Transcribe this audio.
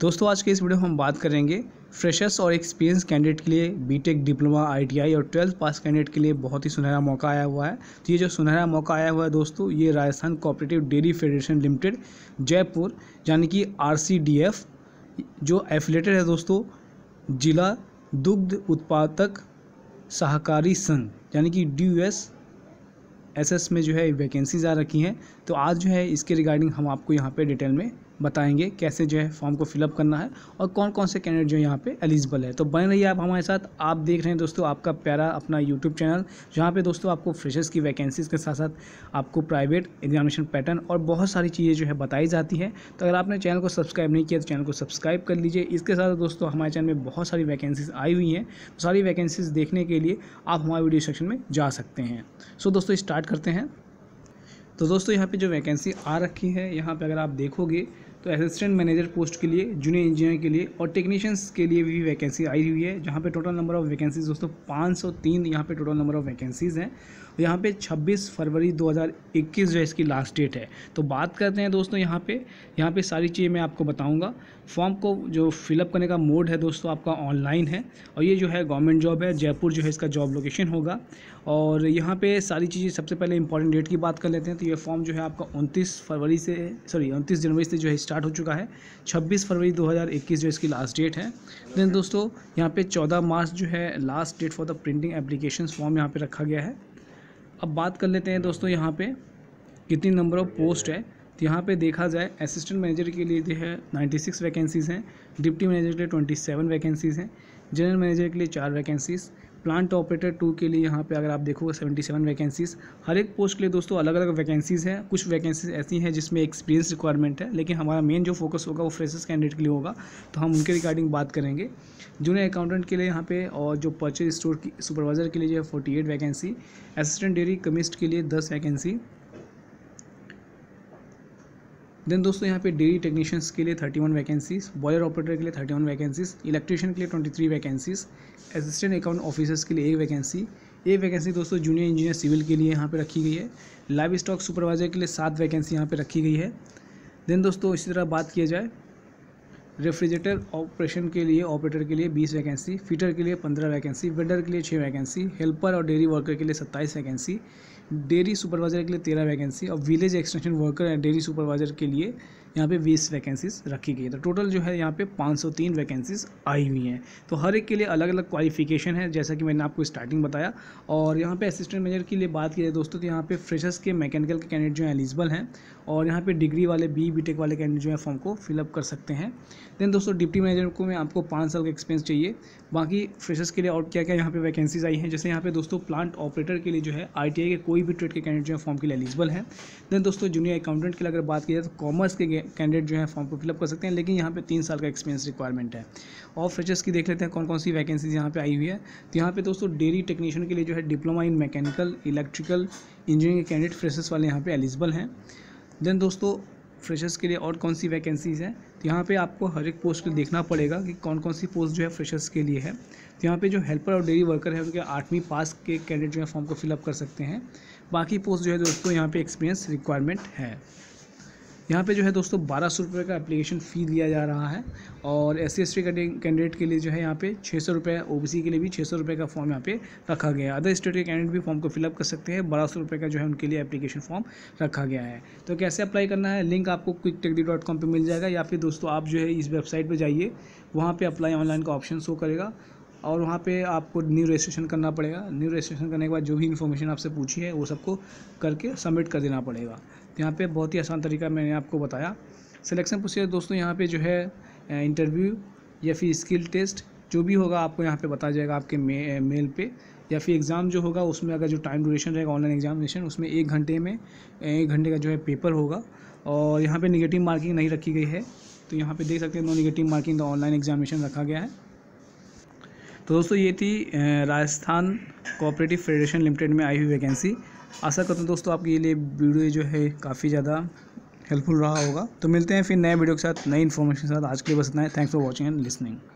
दोस्तों आज के इस वीडियो में हम बात करेंगे फ्रेशर्स और एक्सपीरियंस कैंडिडेट के लिए बीटेक डिप्लोमा आईटीआई और ट्वेल्थ पास कैंडिडेट के लिए बहुत ही सुनहरा मौका आया हुआ है तो ये जो सुनहरा मौका आया हुआ है दोस्तों ये Rajasthan cooperative dairy federation limited Jaipur यानी कि आर जो एफिलेटेड है दोस्तों जिला दुग्ध उत्पादक सहकारी संघ यानी कि डी एस एस में जो है वैकेंसीज आ रखी हैं तो आज जो है इसके रिगार्डिंग हम आपको यहाँ पे डिटेल में बताएंगे कैसे जो है फॉर्म को फिलअप करना है और कौन कौन से कैंडिडेट जो यहाँ पे एलिजिबल है तो बन रही है आप हमारे साथ आप देख रहे हैं दोस्तों आपका प्यारा अपना यूट्यूब चैनल जहाँ पे दोस्तों आपको फ्रेशर्स की वैकेंसीज़ के साथ साथ आपको प्राइवेट एग्जामिनेशन पैटर्न और बहुत सारी चीज़ें जो है बताई जाती है तो अगर आपने चैनल को सब्सक्राइब नहीं किया तो चैनल को सब्सक्राइब कर लीजिए इसके साथ दोस्तों हमारे चैनल में बहुत सारी वैकेंसीज आई हुई हैं तो सारी वैकेंसीज देखने के लिए आप हमारे वीडियो सेक्शन में जा सकते हैं सो दोस्तों स्टार्ट करते हैं तो दोस्तों यहाँ पे जो वैकेंसी आ रखी है यहाँ पे अगर आप देखोगे तो असिस्टेंट मैनेजर पोस्ट के लिए जूनियर इंजीनियर के लिए और टेक्नीशियंस के लिए भी वैकेंसी आई हुई है जहाँ पे टोटल नंबर ऑफ़ वैकेंसीज दोस्तों 503 सौ यहाँ पर टोटल नंबर ऑफ़ वैकेंसीज़ हैं तो यहाँ पे 26 फरवरी 2021 जो है इसकी लास्ट डेट है तो बात करते हैं दोस्तों यहाँ पे यहाँ पे सारी चीज़ें मैं आपको बताऊँगा फॉर्म को जो फिलअप करने का मोड है दोस्तों आपका ऑनलाइन है और ये जो है गवर्नमेंट जॉब है जयपुर जो है इसका जॉब लोकेशन होगा और यहाँ पर सारी चीज़ें सबसे पहले इंपॉर्टेंट डेट की बात कर लेते हैं तो ये फॉर्म जो है आपका उनतीस फरवरी से सॉरी उनतीस जनवरी से जो है स्टार्ट हो चुका है छब्बीस फरवरी दो जो इसकी लास्ट डेट है देन दोस्तों यहाँ पे 14 मार्च जो है last date for the printing application form यहाँ पे रखा गया है अब बात कर लेते हैं दोस्तों यहाँ पे कितनी नंबर ऑफ पोस्ट है तो यहाँ पे देखा जाए असिस्टेंट मैनेजर के लिए जो है नाइन्टी सिक्स वैकेंसीज़ हैं डिप्टी मैनेजर के लिए ट्वेंटी सेवन वैकेंसीज़ हैं जनरल मैनेजर के लिए चार वैकेंसीज़ प्लांट ऑपरेटर टू के लिए यहाँ पे अगर आप देखोगे सेवेंटी सेवन वैकेंसीज़ हर एक पोस्ट के लिए दोस्तों अलग अलग वैकेंसीज़ हैं कुछ वैकेंसीज ऐसी हैं जिसमें एक्सपीरियंस रिक्वायरमेंट है लेकिन हमारा मेन जो फोकस होगा वो फ्रेशर्स कैंडिडेट के लिए होगा तो हम उनके रिगार्डिंग बात करेंगे जूनियर अकाउंटेंट के लिए यहाँ पे और जो परचेज स्टोर की सुपरवाइजर के लिए जो है forty eight vacancy assistant dairy chemist के लिए दस वैकेंसी देन दोस्तों यहाँ पे डेयरी टेक्नीशियंस के लिए thirty one vacancies boiler operator के लिए थर्टी वन वैकेंसीज इलेक्ट्रिशियन के लिए twenty three vacancies assistant account officers के लिए एक वैकेंसी एक वैकेंसी दोस्तों जूनियर इंजीनियर सिविल के लिए यहाँ पे रखी गई है लाइव स्टॉक सुपरवाइजर के लिए सात वैकेंसी यहाँ पर रखी गई है देन दोस्तों इसी तरह बात किया जाए रेफ्रिजरेटर ऑपरेशन के लिए ऑपरेटर के लिए बीस वैकेंसी फिटर के लिए पंद्रह वैकेंसी वेडर के लिए छः वैकेंसी हेल्पर और डेयरी वर्कर के लिए सत्ताईस वैकेंसी डेयरी सुपरवाइजर के लिए तेरह वैकेंसी और village extension worker and dairy supervisor के लिए यहाँ पे बीस वैकेंसीज रखी गई है तो टोटल जो है यहाँ पे 503 वैकेंसीज आई हुई हैं तो हर एक के लिए अलग अलग क्वालिफिकेशन है जैसा कि मैंने आपको स्टार्टिंग बताया और यहाँ पे असिस्टेंट मैनेजर के लिए बात की जाए दोस्तों तो यहाँ पे फ्रेशर्स के मैकेनिकल के कैंडिडेट जो हैं एलिजिबल हैं और यहाँ पे डिग्री वाले बी बी वाले कैंडिडेट जो है फॉर्म को फिलअप कर सकते हैं देन दोस्तों डिप्टी मैनेजर को मैं आपको पाँच साल का एक्सपीरियंस चाहिए बाकी फ्रेशर्स के लिए और क्या क्या यहाँ पे वैकेंसीज आई हैं जैसे यहाँ पे दोस्तों प्लांट ऑपरेटर के लिए जो है आई के कोई कोई भी ट्रेड के कैंडिडेट जो है फॉर्म के लिए एलिजिबल है देन दोस्तों जूनियर अकाउंटेंट के लिए अगर बात की जाए तो कॉमर्स के कैंडिडेट जो है फॉर्म को फिलअप कर सकते हैं लेकिन यहाँ पर तीन साल का एक्सपीरियंस रिक्वायरमेंट है और फ्रेशर्स की देख लेते हैं कौन कौन सी वैकेंसीज यहाँ पर आई हुई है तो यहाँ पर दोस्तों डेयरी टेक्नीशियन के लिए जो है diploma in mechanical electrical engineering के कैंडिडेट फ्रेशर्स वाले यहाँ पर एलिजिबल हैं देन दोस्तों फ्रेशर्स के लिए और कौन सी वैकेंसीज़ हैं तो यहाँ पे आपको हर एक पोस्ट देखना पड़ेगा कि कौन कौन सी पोस्ट जो है फ्रेशर्स के लिए है तो यहाँ पे जो हेल्पर और डेली वर्कर है उनके आठवीं पास के कैंडिडेट जो है फॉर्म को फिलअप कर सकते हैं बाकी पोस्ट जो है दोस्तों यहाँ पर एक्सपीरियंस रिक्वायरमेंट है यहाँ पे जो है दोस्तों बारह सौ रुपये का एप्लीकेशन फ़ी लिया जा रहा है और S C S T candidate के लिए जो है यहाँ पे छः सौ रुपये ओ बी सी के लिए भी छः सौ रुपये का फॉर्म यहाँ पे रखा गया है अदर स्टेट के कैंडिडेट भी फॉर्म को फिलअप कर सकते हैं बारह सौ रुपये का जो है उनके लिए एप्लीकेशन फॉर्म रखा गया है तो कैसे अप्लाई करना है लिंक आपको quick tech D dot com पर मिल जाएगा या फिर दोस्तों आप जो है इस वेबसाइट पर जाइए वहाँ पर अप्लाई ऑनलाइन का ऑप्शन शो करेगा और वहाँ पे आपको न्यू रजिस्ट्रेशन करना पड़ेगा न्यू रजिस्ट्रेशन करने के बाद जो भी इन्फॉर्मेशन आपसे पूछी है वो सबको करके सबमिट कर देना पड़ेगा तो यहाँ पे बहुत ही आसान तरीका मैंने आपको बताया सिलेक्शन प्रोसीजर दोस्तों यहाँ पे जो है इंटरव्यू या फिर स्किल टेस्ट जो भी होगा आपको यहाँ पर बताया जाएगा आपके मे, मेल पर या फिर एग्ज़ाम जो होगा उसमें अगर जो टाइम ड्यूरेशन रहेगा ऑनलाइन एग्जामिनेशन उसमें एक घंटे में एक घंटे का जो है पेपर होगा और यहाँ पर निगेटिव मार्किंग नहीं रखी गई है तो यहाँ पर देख सकते हैं no negative marking the online examination रखा गया है तो दोस्तों ये थी राजस्थान कोऑपरेटिव फेडरेशन लिमिटेड में आई हुई वैकेंसी आशा करता हूँ दोस्तों आपके लिए वीडियो जो है काफ़ी ज़्यादा हेल्पफुल रहा होगा तो मिलते हैं फिर नए वीडियो के साथ नई इन्फॉर्मेशन के साथ आज के लिए बस इतना है thanks for watching and listening